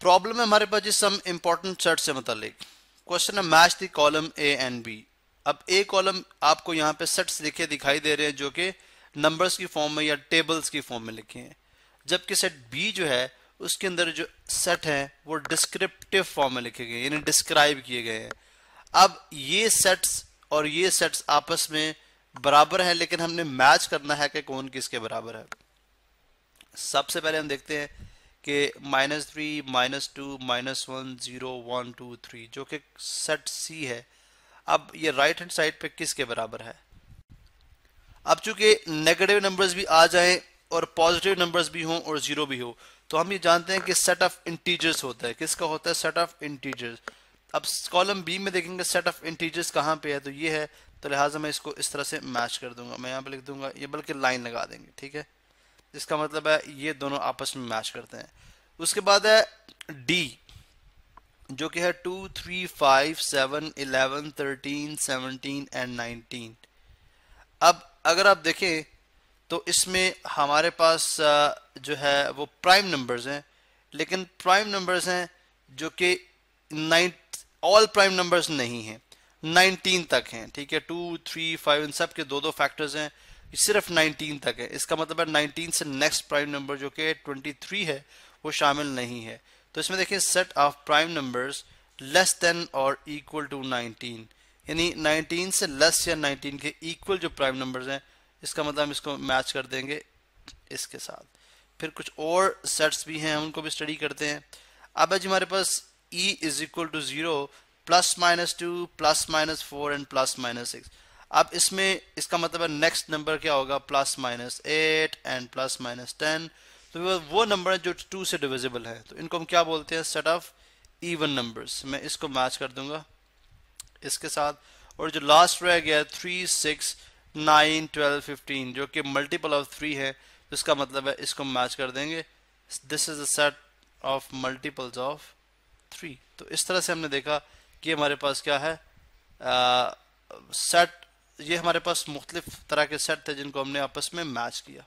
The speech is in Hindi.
प्रॉब्लम है हमारे पास सम इम्पोर्टेंट सेट से मतलब क्वेश्चन है match the column A and B अब ए कॉलम आपको यहाँ पे सेट्स लिखे दिखाई दे रहे हैं जो कि नंबर्स की फॉर्म में या टेबल्स की फॉर्म में लिखे हैं जबकि सेट बी जो है उसके अंदर जो सेट हैं वो डिस्क्रिप्टिव फॉर्म में लिखे गए यानी डिस्क्राइब किए गए हैं अब ये सेट्स और ये सेट्स आपस में बराबर हैं लेकिन हमने मैच करना है कि कौन किसके बराबर है सबसे पहले हम देखते हैं के minus three minus two minus one zero one two three जो कि सेट सी है अब ये राइट हैंड साइड पे किसके बराबर है अब चूंकि नेगेटिव नंबर्स भी आ जाएं और पॉजिटिव नंबर्स भी हों और ज़ीरो भी हो तो हम ये जानते हैं कि सेट ऑफ इंटीजर्स होता है किसका होता है सेट ऑफ इंटीजर्स अब कॉलम बी में देखेंगे सेट ऑफ इंटीजर्स कहाँ पे है तो ये है तो लिहाजा मैं इसको इस तरह से मैच कर दूंगा मैं यहाँ पे लिख दूंगा ये बल्कि लाइन लगा देंगे ठीक है इसका मतलब है ये दोनों आपस में मैच करते हैं उसके बाद है डी जो कि है two three five seven eleven thirteen seventeen and nineteen अब अगर आप देखें तो इसमें हमारे पास जो है वो प्राइम नंबर्स हैं लेकिन प्राइम नंबर्स हैं जो कि नाइन ऑल प्राइम नंबर्स नहीं हैं नाइनटीन तक हैं ठीक है टू थ्री फाइव इन सब के दो दो फैक्टर्स हैं सिर्फ 19 तक है इसका मतलब है 19 से नेक्स्ट प्राइम नंबर जो कि 23 है वो शामिल नहीं है तो इसमें देखिए set of prime numbers less than और इक्वल टू 19 यानी 19 से लेस या 19 के इक्वल जो प्राइम नंबर्स हैं इसका मतलब हम इसको मैच कर देंगे इसके साथ फिर कुछ और सेट्स भी हैं उनको भी स्टडी करते हैं अब जी हमारे पास E is equal to zero plus minus two plus minus four and plus minus six अब इसमें इसका मतलब है नेक्स्ट नंबर क्या होगा plus minus eight and plus minus ten तो वो नंबर है जो टू से डिविजिबल है तो इनको हम क्या बोलते हैं सेट ऑफ इवन नंबर्स मैं इसको मैच कर दूंगा इसके साथ और जो लास्ट रह गया three six nine twelve fifteen जो कि मल्टीपल ऑफ थ्री है तो इसका मतलब है इसको मैच कर देंगे this is a set of multiples of three तो इस तरह से हमने देखा कि हमारे पास क्या है सेट uh, ये हमारे पास मुख्तलिफ तरह के सेट थे जिनको हमने आपस में मैच किया